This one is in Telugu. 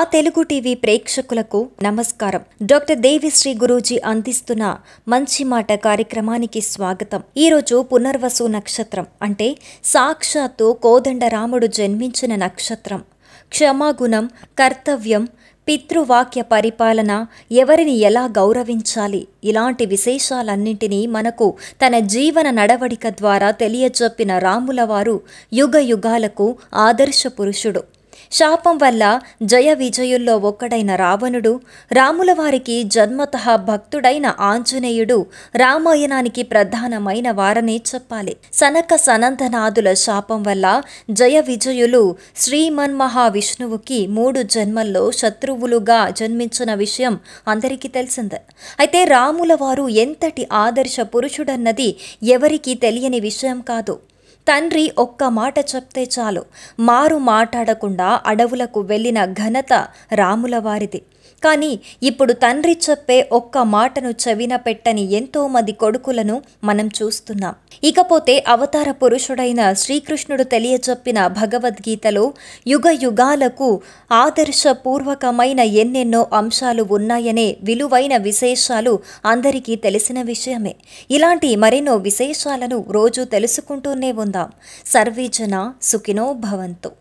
మా తెలుగు టీవీ ప్రేక్షకులకు నమస్కారం డాక్టర్ దేవిశ్రీ గురూజీ అందిస్తున్న మంచి మాట కార్యక్రమానికి స్వాగతం ఈరోజు పునర్వసు నక్షత్రం అంటే సాక్షాత్తు కోదండరాముడు జన్మించిన నక్షత్రం క్షమాగుణం కర్తవ్యం పితృవాక్య పరిపాలన ఎవరిని ఎలా గౌరవించాలి ఇలాంటి విశేషాలన్నింటినీ మనకు తన జీవన నడవడిక ద్వారా తెలియజెప్పిన రాములవారు యుగ యుగాలకు ఆదర్శ పురుషుడు శాపం వల్ల జయ విజయుల్లో ఒక్కడైన రావణుడు రాముల వారికి జన్మత భక్తుడైన ఆంజనేయుడు రామాయణానికి ప్రధానమైన వారనే చెప్పాలి సనక సనందనాథుల శాపం వల్ల జయ విజయులు శ్రీమన్మహావిష్ణువుకి మూడు జన్మల్లో శత్రువులుగా జన్మించిన విషయం అందరికీ తెలిసిందే అయితే రాముల వారు ఎంతటి ఆదర్శ పురుషుడన్నది ఎవరికీ తెలియని విషయం కాదు తండ్రి ఒక్క మాట చెప్తే చాలు మారు మాట్లాడకుండా అడవులకు వెళ్ళిన ఘనత రాముల వారిది కానీ ఇప్పుడు తండ్రి చెప్పే ఒక్క మాటను చెవిన పెట్టని ఎంతోమంది కొడుకులను మనం చూస్తున్నాం ఇకపోతే అవతార పురుషుడైన శ్రీకృష్ణుడు తెలియచెప్పిన భగవద్గీతలో యుగ యుగాలకు ఆదర్శపూర్వకమైన ఎన్నెన్నో అంశాలు ఉన్నాయనే విలువైన విశేషాలు అందరికీ తెలిసిన విషయమే ఇలాంటి మరెన్నో విశేషాలను రోజు తెలుసుకుంటూనే ఉంది పొందుకుందాం సర్వేజన సుఖినో భవంతు